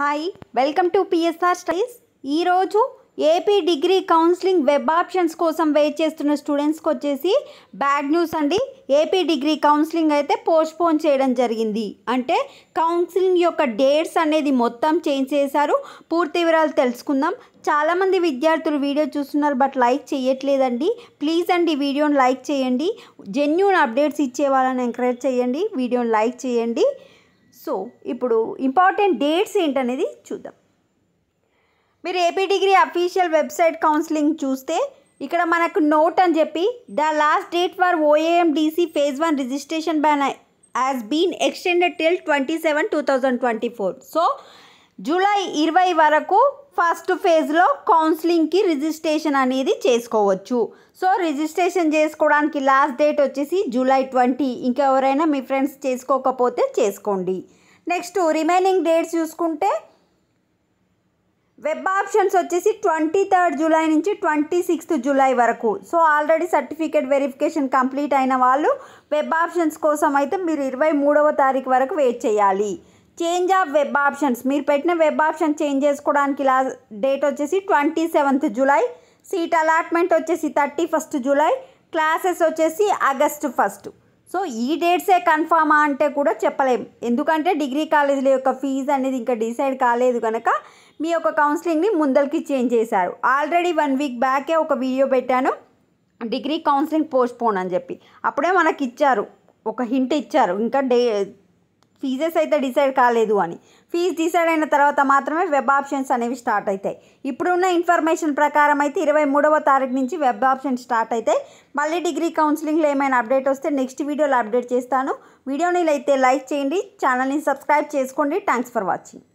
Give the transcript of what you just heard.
hi welcome to PSR studies ఈరోజు AP degree counselling web options కోసం wait చేస్తున్న స్టూడెంట్స్కి వచ్చేసి బ్యాడ్ న్యూస్ అండి ఏపీ డిగ్రీ కౌన్సిలింగ్ అయితే పోస్ట్పోన్ చేయడం జరిగింది అంటే కౌన్సిలింగ్ యొక్క డేట్స్ అనేది మొత్తం చేంజ్ చేశారు పూర్తి వివరాలు తెలుసుకుందాం చాలామంది విద్యార్థులు వీడియో చూస్తున్నారు బట్ లైక్ చేయట్లేదండి ప్లీజ్ అండి వీడియోని లైక్ చేయండి జెన్యున్ అప్డేట్స్ ఇచ్చే వాళ్ళని ఎంకరేజ్ చేయండి వీడియోని లైక్ చేయండి సో ఇప్పుడు ఇంపార్టెంట్ డేట్స్ ఏంటనేది చూద్దాం మీరు AP degree official website counselling చూస్తే ఇక్కడ మనకు నోట్ అని చెప్పి the last date for OAMDC phase one registration ban has been extended till twenty seven two thousand twenty four so July ఇరవై వరకు ఫస్ట్ ఫేజ్లో కౌన్సిలింగ్కి రిజిస్ట్రేషన్ అనేది చేసుకోవచ్చు సో రిజిస్ట్రేషన్ చేసుకోవడానికి లాస్ట్ డేట్ వచ్చేసి జూలై ట్వంటీ ఇంకెవరైనా మీ ఫ్రెండ్స్ చేసుకోకపోతే చేసుకోండి నెక్స్ట్ రిమైనింగ్ డేట్స్ చూసుకుంటే వెబ్ ఆప్షన్స్ వచ్చేసి ట్వంటీ థర్డ్ జూలై నుంచి ట్వంటీ సిక్స్త్ జూలై వరకు so already certificate verification complete అయిన వాళ్ళు వెబ్ ఆప్షన్స్ కోసం అయితే మీరు ఇరవై మూడవ తారీఖు వరకు వెయిట్ చేయాలి చేంజ్ ఆఫ్ వెబ్ ఆప్షన్స్ మీరు పెట్టిన వెబ్ ఆప్షన్ చేంజ్ చేసుకోవడానికి ఇలా డేట్ వచ్చేసి twenty seventh July seat allotment వచ్చేసి థర్టీ ఫస్ట్ జూలై క్లాసెస్ వచ్చేసి ఆగస్ట్ ఫస్ట్ సో ఈ డేట్సే కన్ఫామా అంటే కూడా చెప్పలేం ఎందుకంటే డిగ్రీ కాలేజీల యొక్క ఫీజు అనేది ఇంకా డిసైడ్ కాలేదు కనుక మీ యొక్క కౌన్సిలింగ్ని ముందరికి చేంజ్ చేశారు ఆల్రెడీ వన్ వీక్ బ్యాకే ఒక వీడియో పెట్టాను డిగ్రీ కౌన్సిలింగ్ పోస్ట్పోన్ అని చెప్పి అప్పుడే మనకి ఇచ్చారు ఒక హింట్ ఇచ్చారు ఇంకా డే ఫీజెస్ అయితే డిసైడ్ కాలేదు అని ఫీజ్ డిసైడ్ అయిన తర్వాత మాత్రమే వెబ్ ఆప్షన్స్ అనేవి స్టార్ట్ అవుతాయి ఇప్పుడున్న ఇన్ఫర్మేషన్ ప్రకారం అయితే ఇరవై మూడవ తారీఖు నుంచి వెబ్ ఆప్షన్ స్టార్ట్ అవుతాయి మళ్ళీ డిగ్రీ కౌన్సిలింగ్లో ఏమైనా అప్డేట్ వస్తే నెక్స్ట్ వీడియోలో అప్డేట్ చేస్తాను వీడియోని అయితే లైక్ చేయండి ఛానల్ని సబ్స్క్రైబ్ చేసుకోండి థ్యాంక్స్ ఫర్ వాచింగ్